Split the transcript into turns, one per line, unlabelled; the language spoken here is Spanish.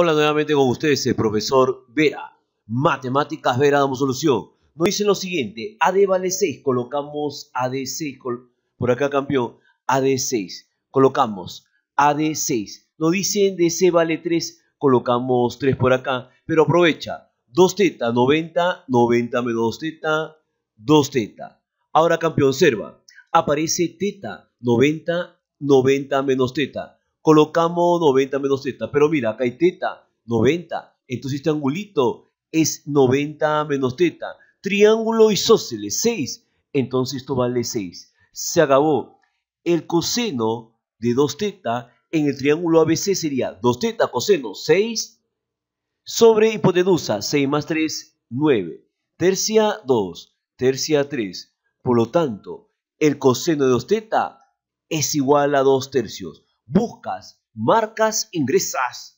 Hola nuevamente con ustedes el profesor Vera. Matemáticas Vera damos solución. Nos dicen lo siguiente, AD vale 6, colocamos AD6, por acá campeón, AD6, colocamos AD6. Nos dicen DC vale 3, colocamos 3 por acá, pero aprovecha, 2 teta, 90, 90 menos 2 teta, 2 teta. Ahora campeón, observa, aparece teta, 90, 90 menos teta colocamos 90 menos teta, pero mira, acá hay teta, 90. Entonces este angulito es 90 menos teta. Triángulo isósceles, 6. Entonces esto vale 6. Se acabó. El coseno de 2 teta en el triángulo ABC sería 2 teta coseno 6 sobre hipotenusa 6 más 3, 9. Tercia 2, tercia 3. Por lo tanto, el coseno de 2 teta es igual a 2 tercios buscas, marcas, ingresas.